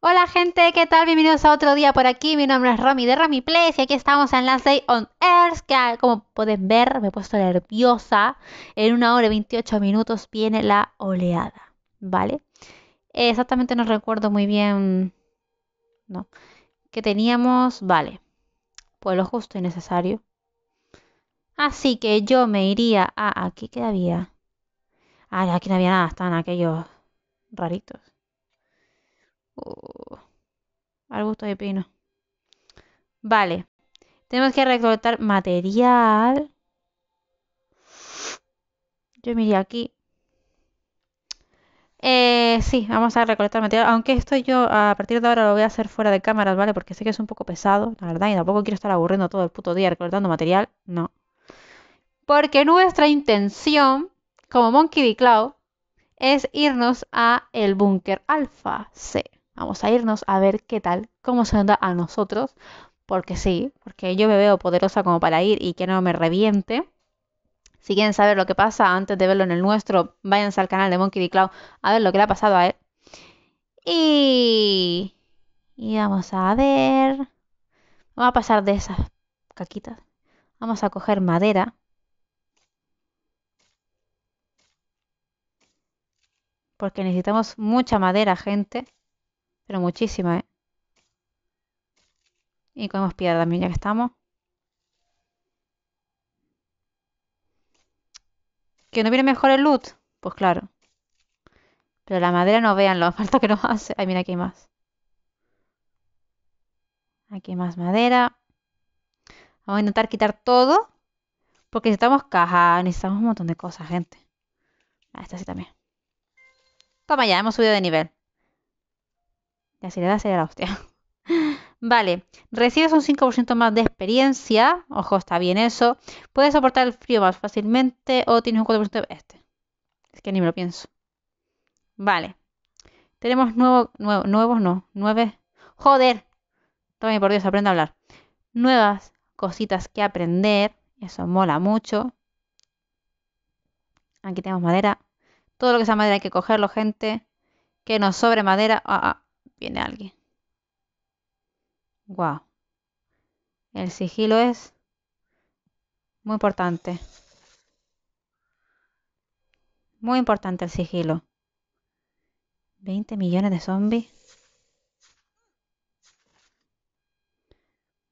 Hola gente, ¿qué tal? Bienvenidos a otro día por aquí. Mi nombre es Romy de Romy Place y aquí estamos en la Day on Earth, que ah, como pueden ver me he puesto nerviosa. En una hora y 28 minutos viene la oleada, ¿vale? Exactamente no recuerdo muy bien, ¿no? Que teníamos, vale, pues lo justo y necesario. Así que yo me iría a... ¿Aquí qué había? Ah, aquí no había nada, están aquellos raritos. Uh, al gusto de pino. Vale. Tenemos que recolectar material. Yo miré aquí. Eh, sí, vamos a recolectar material. Aunque esto yo a partir de ahora lo voy a hacer fuera de cámaras, ¿vale? Porque sé que es un poco pesado, la verdad. Y tampoco quiero estar aburriendo todo el puto día recolectando material. No. Porque nuestra intención, como Monkey D. Cloud, es irnos a el búnker alfa C. Vamos a irnos a ver qué tal, cómo se anda a nosotros, porque sí, porque yo me veo poderosa como para ir y que no me reviente. Si quieren saber lo que pasa antes de verlo en el nuestro, váyanse al canal de Monkey D. Cloud a ver lo que le ha pasado a él. Y... Y vamos a ver... Vamos a pasar de esas caquitas. Vamos a coger madera. Porque necesitamos mucha madera, gente. Pero muchísima, ¿eh? Y comemos piedra también, ya que estamos. ¿Que no viene mejor el loot? Pues claro. Pero la madera no vean lo falta que nos hace. Ay, mira, aquí hay más. Aquí más madera. Vamos a intentar quitar todo. Porque necesitamos caja, necesitamos un montón de cosas, gente. Ah, esta sí también. Toma ya, hemos subido de nivel. La seriedad sería la hostia. Vale, recibes un 5% más de experiencia. Ojo, está bien eso. Puedes soportar el frío más fácilmente o tienes un 4% de este. Es que ni me lo pienso. Vale. Tenemos nuevo, nuevos, no, nueve. Joder. y por Dios, aprende a hablar. Nuevas cositas que aprender. Eso mola mucho. Aquí tenemos madera. Todo lo que sea madera hay que cogerlo, gente. Que nos sobre madera. Ah, ah viene alguien. guau El sigilo es muy importante. Muy importante el sigilo. 20 millones de zombies.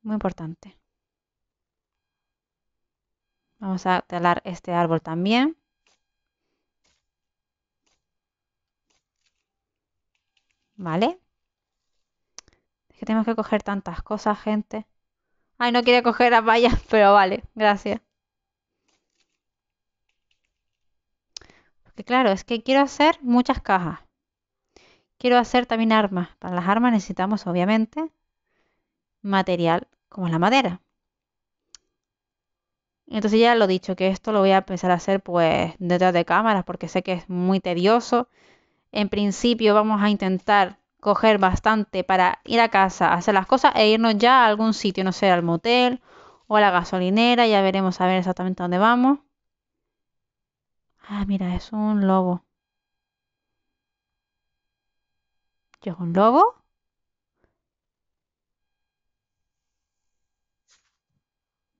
Muy importante. Vamos a talar este árbol también. ¿Vale? Es que tenemos que coger tantas cosas, gente. Ay, no quería coger las vallas, pero vale, gracias. Porque claro, es que quiero hacer muchas cajas. Quiero hacer también armas. Para las armas necesitamos, obviamente, material como la madera. Entonces ya lo he dicho, que esto lo voy a empezar a hacer pues detrás de cámaras porque sé que es muy tedioso. En principio vamos a intentar coger bastante para ir a casa, hacer las cosas e irnos ya a algún sitio, no sé, al motel o a la gasolinera, ya veremos a ver exactamente dónde vamos. Ah, mira, es un lobo. ¿Yo es un lobo?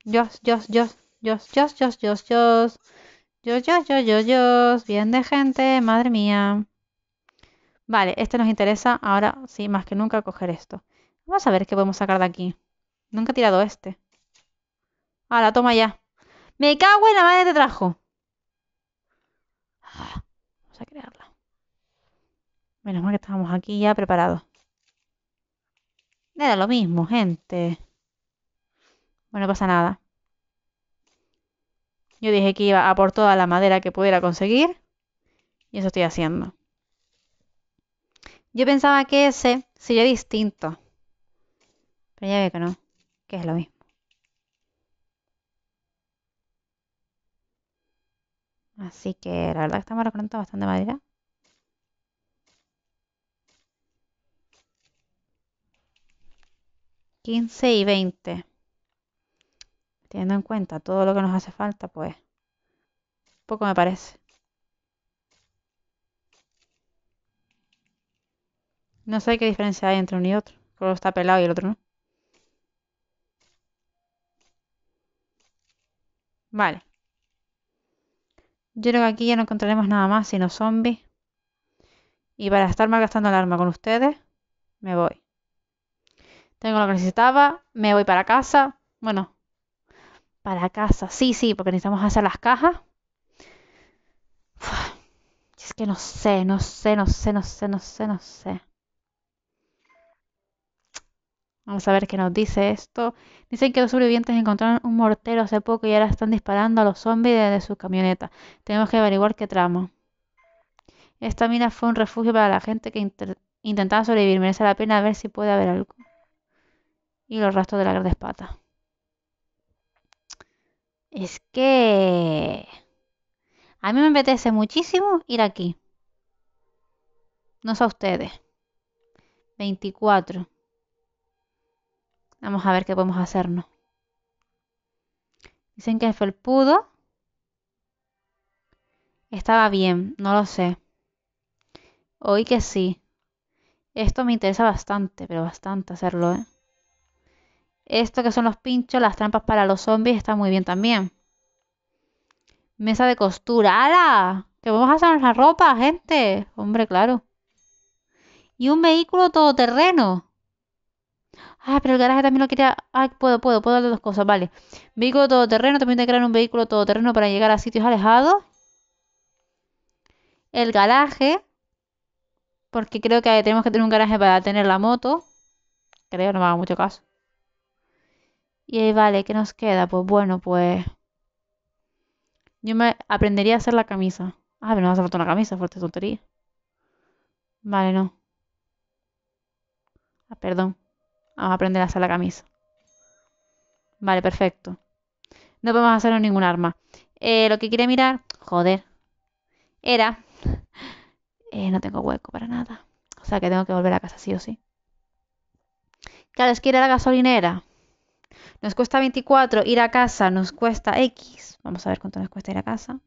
yo yo yo yo yo yo yo yo yo yo yo yo bien de gente, madre mía. Vale, este nos interesa ahora, sí, más que nunca, coger esto. Vamos a ver qué podemos sacar de aquí. Nunca he tirado este. Ahora, toma ya. Me cago en la madre que trajo. Ah, vamos a crearla. Menos mal que estábamos aquí ya preparados. Era lo mismo, gente. Bueno, no pasa nada. Yo dije que iba a por toda la madera que pudiera conseguir. Y eso estoy haciendo. Yo pensaba que ese sería distinto. Pero ya veo que no, que es lo mismo. Así que la verdad que estamos recorriendo bastante madera. Quince y veinte. Teniendo en cuenta todo lo que nos hace falta, pues poco me parece. No sé qué diferencia hay entre uno y otro. Uno está pelado y el otro no. Vale. Yo creo que aquí ya no encontraremos nada más sino zombies. Y para estar malgastando el arma con ustedes, me voy. Tengo lo que necesitaba, me voy para casa. Bueno, para casa, sí, sí, porque necesitamos hacer las cajas. es que no sé, no sé, no sé, no sé, no sé, no sé. Vamos a ver qué nos dice esto. Dicen que los sobrevivientes encontraron un mortero hace poco y ahora están disparando a los zombies desde su camioneta. Tenemos que averiguar qué tramo. Esta mina fue un refugio para la gente que intentaba sobrevivir. Merece la pena ver si puede haber algo. Y los restos de la gran espata Es que... A mí me apetece muchísimo ir aquí. No sé a ustedes. 24. Vamos a ver qué podemos hacernos. Dicen que el felpudo estaba bien, no lo sé. Hoy que sí. Esto me interesa bastante, pero bastante hacerlo, ¿eh? Esto que son los pinchos, las trampas para los zombies, está muy bien también. Mesa de costura. ¡Hala! Que vamos a hacer la ropa, gente. Hombre, claro. Y un vehículo todoterreno. Ah, pero el garaje también lo quería. Ah, puedo, puedo, puedo darle dos cosas, vale. Vehículo todoterreno, también te crear un vehículo todoterreno para llegar a sitios alejados. El garaje, porque creo que tenemos que tener un garaje para tener la moto. Creo, no me haga mucho caso. Y ahí vale, ¿qué nos queda? Pues bueno, pues... Yo me aprendería a hacer la camisa. Ah, pero no hace falta una camisa, fuerte tontería. Vale, no. Ah, perdón a aprender a hacer la camisa. Vale, perfecto. No podemos hacer ningún arma. Eh, lo que quiere mirar, joder, era... Eh, no tengo hueco para nada. O sea que tengo que volver a casa sí o sí. Claro, es que ir la gasolinera. Nos cuesta 24, ir a casa nos cuesta X. Vamos a ver cuánto nos cuesta ir a casa.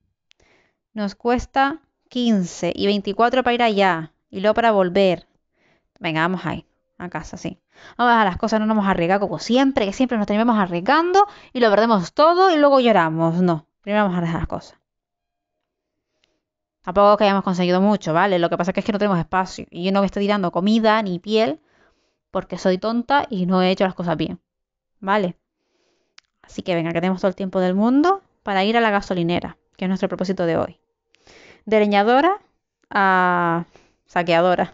Nos cuesta 15 y 24 para ir allá y luego para volver. Venga, vamos ahí a casa, sí. Vamos a las cosas no nos vamos a arriesgar como siempre, que siempre nos terminamos arriesgando y lo perdemos todo y luego lloramos. No, primero vamos a arriesgar las cosas. Tampoco que hayamos conseguido mucho, ¿vale? Lo que pasa es que no tenemos espacio y yo no me estoy tirando comida ni piel porque soy tonta y no he hecho las cosas bien, ¿vale? Así que venga, que tenemos todo el tiempo del mundo para ir a la gasolinera, que es nuestro propósito de hoy. De leñadora a saqueadora.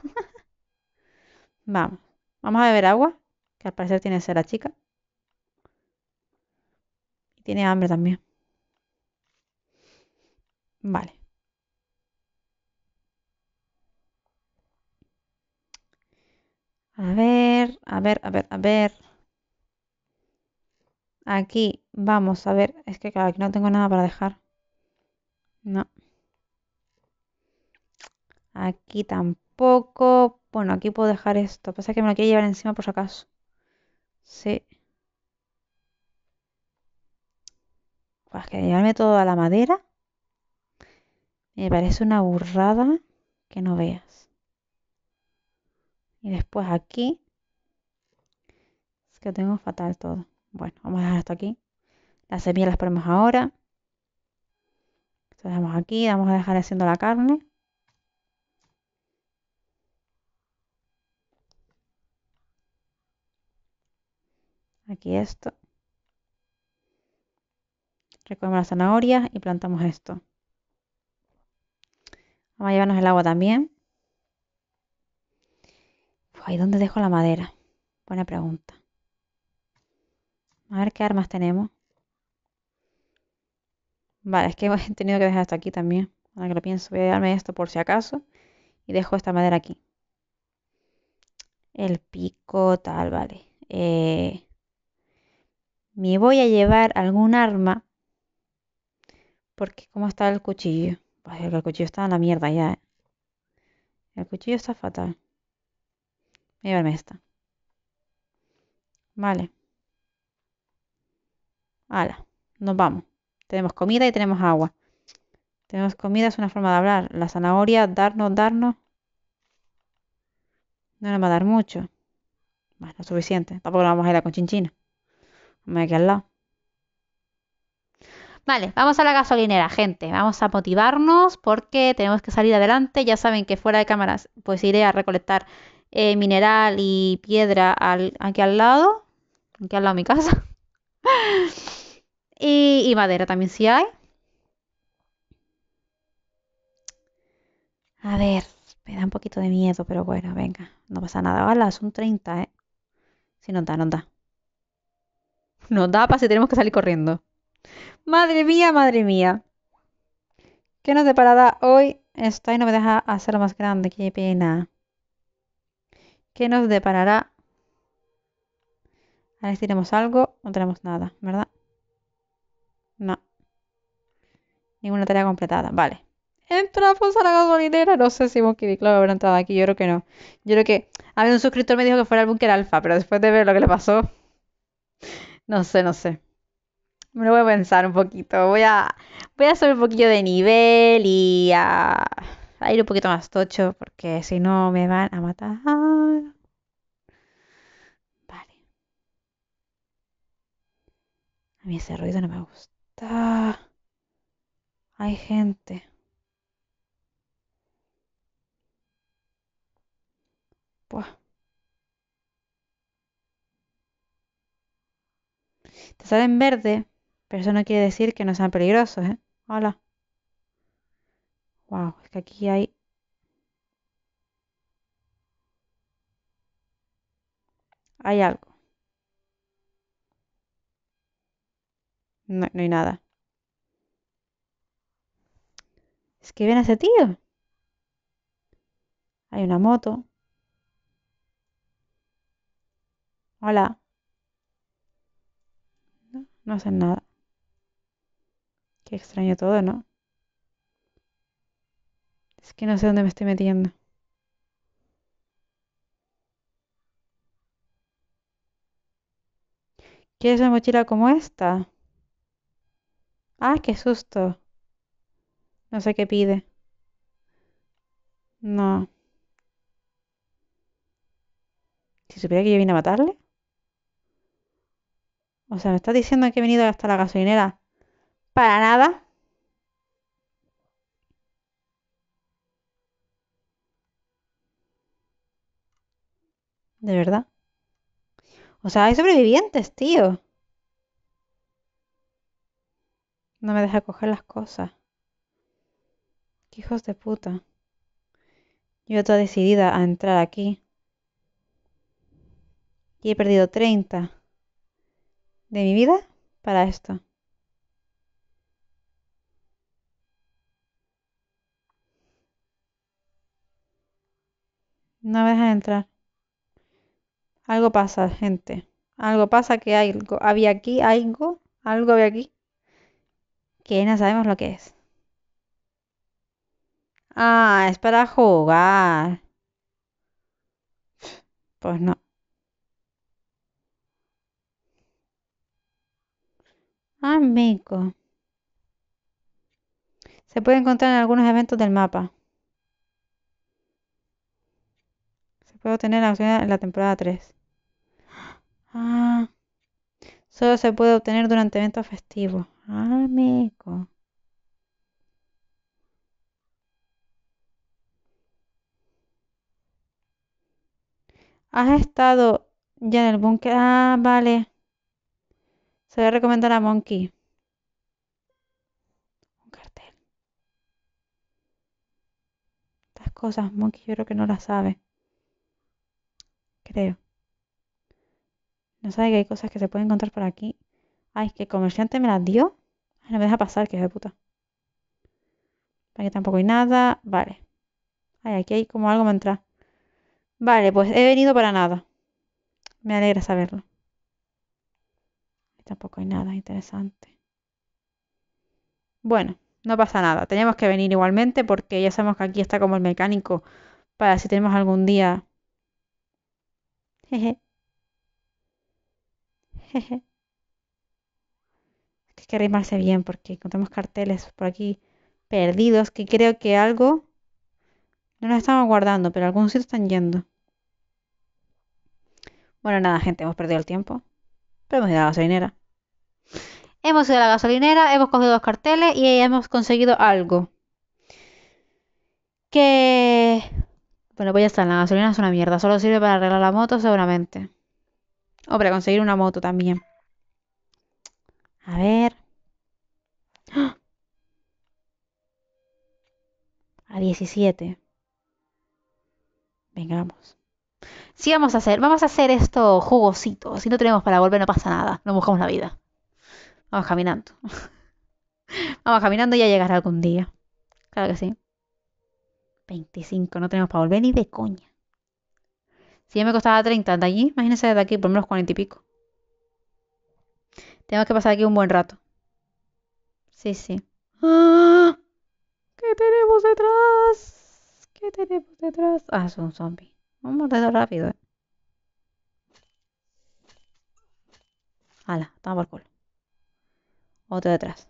Vamos. Vamos a beber agua, que al parecer tiene sed la chica. Y tiene hambre también. Vale. A ver, a ver, a ver, a ver. Aquí vamos a ver. Es que claro, aquí no tengo nada para dejar. No. Aquí tampoco poco. Bueno, aquí puedo dejar esto. Pasa que me lo quiero llevar encima por si acaso. Sí. Pues que llevarme toda la madera. Me parece una burrada que no veas. Y después aquí. Es que tengo fatal todo. Bueno, vamos a dejar esto aquí. Las semillas las ponemos ahora. estamos dejamos aquí. Vamos a dejar haciendo la carne. aquí esto. Recogemos las zanahorias y plantamos esto. Vamos a llevarnos el agua también. ¿Y ¿dónde dejo la madera? Buena pregunta. A ver qué armas tenemos. Vale, es que he tenido que dejar hasta aquí también. Ahora que lo pienso, voy a llevarme esto por si acaso. Y dejo esta madera aquí. El pico, tal, vale. Eh, me voy a llevar algún arma. Porque, ¿cómo está el cuchillo? el cuchillo está en la mierda ya. ¿eh? El cuchillo está fatal. Voy a llevarme esta. Vale. Hala, nos vamos. Tenemos comida y tenemos agua. Tenemos comida, es una forma de hablar. La zanahoria, darnos, darnos. No nos va a dar mucho. más no suficiente. Tampoco vamos a ir a la conchinchina. Me al lado. Vale, vamos a la gasolinera, gente. Vamos a motivarnos porque tenemos que salir adelante. Ya saben que fuera de cámaras, pues iré a recolectar eh, mineral y piedra aquí al lado. Aquí al lado de mi casa. y, madera también si hay. A ver, me da un poquito de miedo, pero bueno, venga. No pasa nada. Hola, son 30, ¿eh? Si no da, no da. Nos da pase, si tenemos que salir corriendo. Madre mía, madre mía. ¿Qué nos deparará hoy? esto y no me deja hacerlo más grande, qué pena. ¿Qué nos deparará? A ver si tenemos algo. No tenemos nada, ¿verdad? No. Ninguna tarea completada. Vale. Entramos pues, a la gasolinera. No sé si Monkey Club habrá entrado aquí. Yo creo que no. Yo creo que. A un suscriptor me dijo que fuera el búnker alfa, pero después de ver lo que le pasó. No sé, no sé. Me lo voy a pensar un poquito. Voy a, voy a hacer un poquito de nivel y a, ir un poquito más tocho porque si no me van a matar. Vale. A mí ese ruido no me gusta. Hay gente. Buah. salen verde, pero eso no quiere decir que no sean peligrosos, ¿eh? Hola. Wow, es que aquí hay... Hay algo. No, no hay nada. Es que viene ese tío. Hay una moto. Hola no hacen nada. Qué extraño todo, ¿no? Es que no sé dónde me estoy metiendo. ¿Quieres una mochila como esta? ¡Ah, qué susto! No sé qué pide. No. Si supiera que yo vine a matarle. O sea, ¿me estás diciendo que he venido hasta la gasolinera? ¿Para nada? ¿De verdad? O sea, hay sobrevivientes, tío. No me deja coger las cosas. ¿Qué hijos de puta. Yo estoy decidida a entrar aquí. Y he perdido 30 de mi vida para esto. No me dejan entrar. Algo pasa, gente. Algo pasa que hay algo. Había aquí algo. Algo había aquí. Que no sabemos lo que es. Ah, es para jugar. Pues no. Amigo. Se puede encontrar en algunos eventos del mapa. Se puede obtener opción en la temporada 3. Ah, solo se puede obtener durante eventos festivos. Amigo. ¿Has estado ya en el búnker? Ah, vale. Se a recomendar a Monkey. Un cartel. Estas cosas Monkey yo creo que no las sabe. Creo. No sabe que hay cosas que se pueden encontrar por aquí. Ay, que el comerciante me las dio. Ay, no me deja pasar, que es de puta. Aquí tampoco hay nada. Vale. Ay, aquí hay como algo me entra. Vale, pues he venido para nada. Me alegra saberlo tampoco hay nada interesante. Bueno, no pasa nada. Tenemos que venir igualmente porque ya sabemos que aquí está como el mecánico para si tenemos algún día... Jeje. Jeje. que hay que rimarse bien porque encontramos carteles por aquí perdidos que creo que algo... No nos estamos guardando, pero algunos sí están yendo. Bueno, nada, gente, hemos perdido el tiempo. Pero hemos ido a la gasolinera. Hemos ido a la gasolinera, hemos cogido dos carteles y hemos conseguido algo. Que... Bueno, pues ya está, la gasolina es una mierda. Solo sirve para arreglar la moto seguramente. O para conseguir una moto también. A ver. A 17. Vengamos. Si vamos a hacer, vamos a hacer esto jugosito. Si no tenemos para volver no pasa nada, no buscamos la vida. Vamos caminando. vamos caminando y ya llegará algún día. Claro que sí. 25, no tenemos para volver ni de coña. Si ya me costaba 30 de allí, imagínense de aquí, por menos 40 y pico. Tenemos que pasar aquí un buen rato. Sí, sí. ¡Ah! ¿Qué tenemos detrás? ¿Qué tenemos detrás? Ah, es un zombie. Un mordedor rápido, eh. Ala, toma por culo. Otro detrás.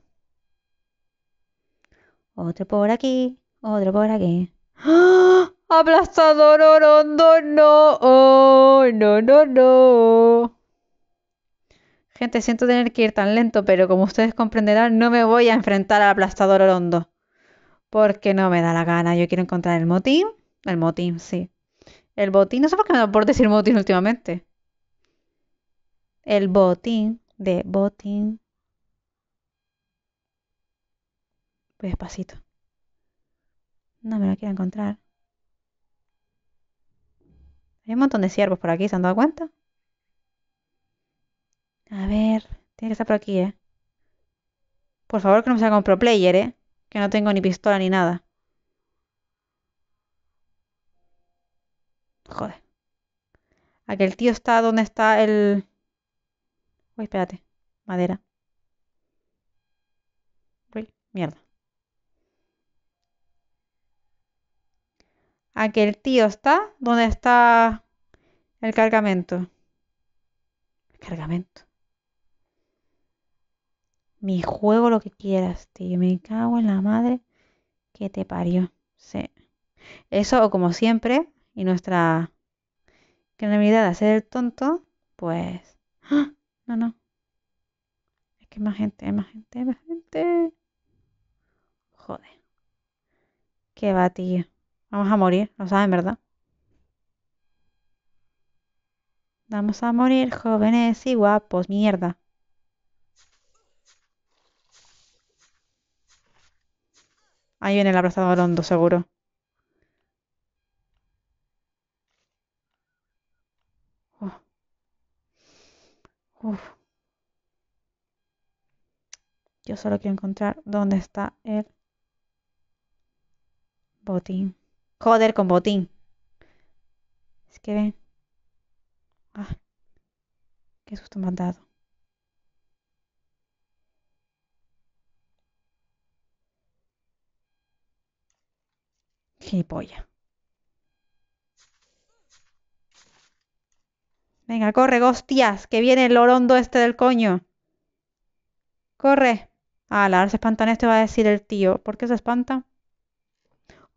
Otro por aquí. Otro por aquí. ¡Ah! Aplastador orondo, no. ¡Oh! no, no, no. Gente, siento tener que ir tan lento, pero como ustedes comprenderán, no me voy a enfrentar al aplastador orondo. Porque no me da la gana. Yo quiero encontrar el motín. El motín, sí. El botín, no sé por qué me da por decir botín últimamente. El botín de botín. Voy despacito. No me lo quiero encontrar. Hay un montón de ciervos por aquí, ¿se han dado cuenta? A ver, tiene que estar por aquí, ¿eh? Por favor, que no me salga un pro player, ¿eh? Que no tengo ni pistola ni nada. Joder. Aquel tío está donde está el... Uy, espérate. Madera. Uy, mierda. Aquel tío está donde está el cargamento. cargamento. Mi juego lo que quieras, tío. Me cago en la madre que te parió. Sí. Eso, o como siempre, y nuestra genialidad de hacer el tonto, pues... ¡ah! No, no. Es que hay más gente, hay más gente, más gente. Joder. Qué va, Vamos a morir, lo saben, ¿verdad? Vamos a morir, jóvenes y guapos, mierda. Ahí viene el abrazador hondo, seguro. Yo solo quiero encontrar dónde está el botín. Joder con botín. Es que ven. Ah, qué susto me han dado. Venga, corre, hostias, que viene el orondo este del coño. Corre. Ah, ahora se espantan esto, va a decir el tío. ¿Por qué se espanta?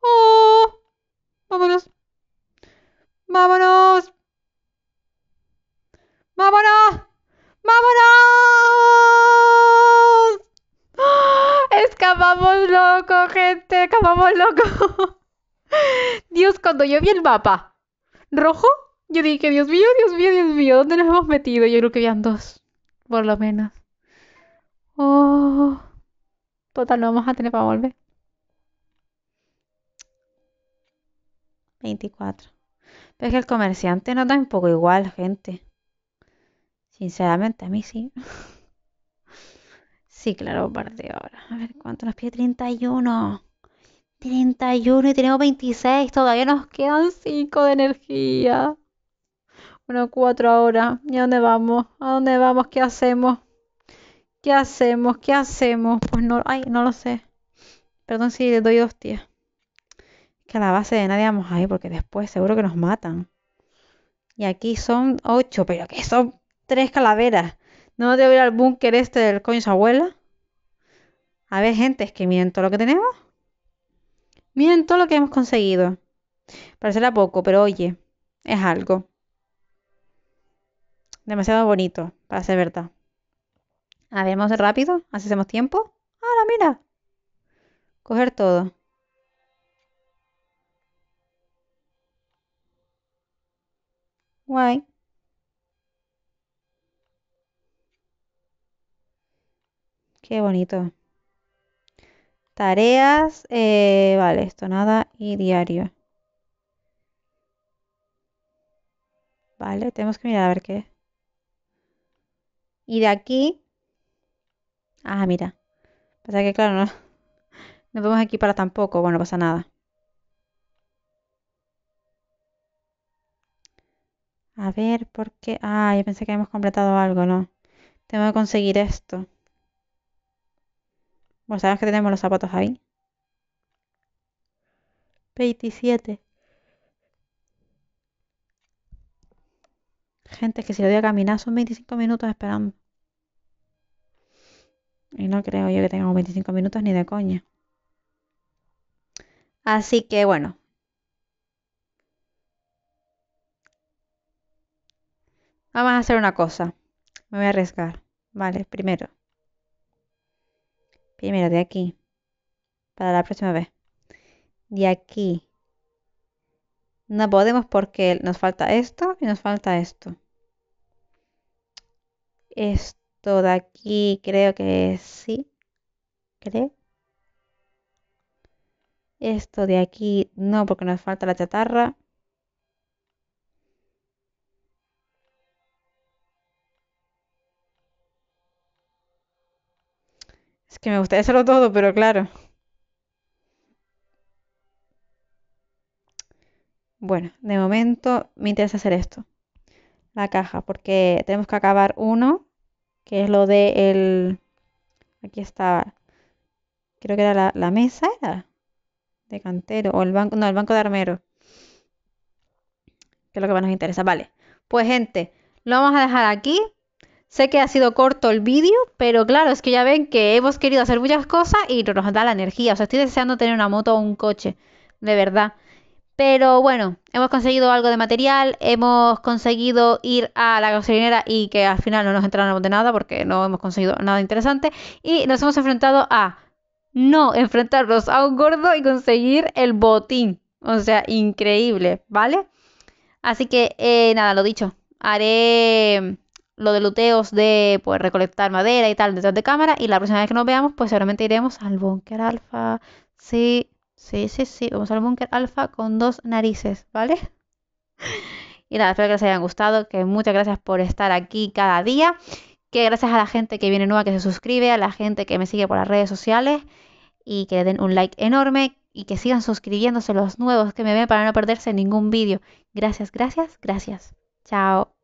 ¡Oh! ¡Vámonos! ¡Vámonos! ¡Vámonos! ¡Vámonos! ¡Ah! Escapamos loco, gente, escapamos loco. Dios, cuando yo vi el mapa rojo, yo dije, Dios mío, Dios mío, Dios mío, ¿dónde nos hemos metido? Yo creo que habían dos, por lo menos. Oh, total, no vamos a tener para volver. 24. es que el comerciante no da un poco igual, gente. Sinceramente, a mí sí. sí, claro, de ahora. A ver, ¿cuánto nos pide? 31. 31 y tenemos 26. Todavía nos quedan 5 de energía. Bueno, cuatro ahora. ¿Y a dónde vamos? ¿A dónde vamos? ¿Qué hacemos? ¿Qué hacemos? ¿Qué hacemos? Pues no, ay, no lo sé. Perdón si le doy dos tías. Que a la base de nadie vamos ahí porque después seguro que nos matan. Y aquí son ocho, pero que son tres calaveras. No te ir al búnker este del coño su abuela. A ver, gente, es que miren todo lo que tenemos. Miren todo lo que hemos conseguido. Parecerá poco, pero oye, es algo demasiado bonito para ser verdad. A ver, rápido, así hacemos tiempo. Ahora mira. Coger todo. Guay. Qué bonito. Tareas, eh, vale, esto nada y diario. Vale, tenemos que mirar a ver qué. Y de aquí... Ah, mira. Pasa que, claro, no, no vemos aquí para tampoco. Bueno, pasa nada. A ver, ¿por qué? Ah, yo pensé que habíamos completado algo, ¿no? Tengo que conseguir esto. vos sabes que tenemos los zapatos ahí. 27. Gente que si lo voy a caminar son 25 minutos esperando. Y no creo yo que tengamos 25 minutos ni de coña. Así que bueno. Vamos a hacer una cosa. Me voy a arriesgar. Vale, primero. Primero de aquí. Para la próxima vez. De aquí. No podemos porque nos falta esto y nos falta esto. Esto de aquí creo que sí. Creo. Esto de aquí no, porque nos falta la chatarra. Es que me gustaría hacerlo todo, pero claro. Bueno, de momento me interesa hacer esto. La caja, porque tenemos que acabar uno que es lo de el... Aquí estaba. Creo que era la, mesa, era de cantero o el banco, no, el banco de armero. Que es lo que más nos interesa. Vale. Pues gente, lo vamos a dejar aquí. Sé que ha sido corto el vídeo, pero claro, es que ya ven que hemos querido hacer muchas cosas y nos da la energía. O sea, estoy deseando tener una moto o un coche, de verdad. Pero bueno, hemos conseguido algo de material, hemos conseguido ir a la gasolinera y que al final no nos entraron de nada porque no hemos conseguido nada interesante. Y nos hemos enfrentado a no enfrentarnos a un gordo y conseguir el botín. O sea, increíble, ¿vale? Así que eh, nada, lo dicho. Haré lo de luteos de pues recolectar madera y tal detrás de cámara. Y la próxima vez que nos veamos, pues seguramente iremos al búnker alfa. Sí. Sí, sí, sí. Vamos al búnker alfa con dos narices, ¿vale? Y nada, espero que les hayan gustado, que muchas gracias por estar aquí cada día, que gracias a la gente que viene nueva, que se suscribe, a la gente que me sigue por las redes sociales y que den un like enorme y que sigan suscribiéndose los nuevos que me ven para no perderse ningún vídeo. Gracias, gracias, gracias. Chao.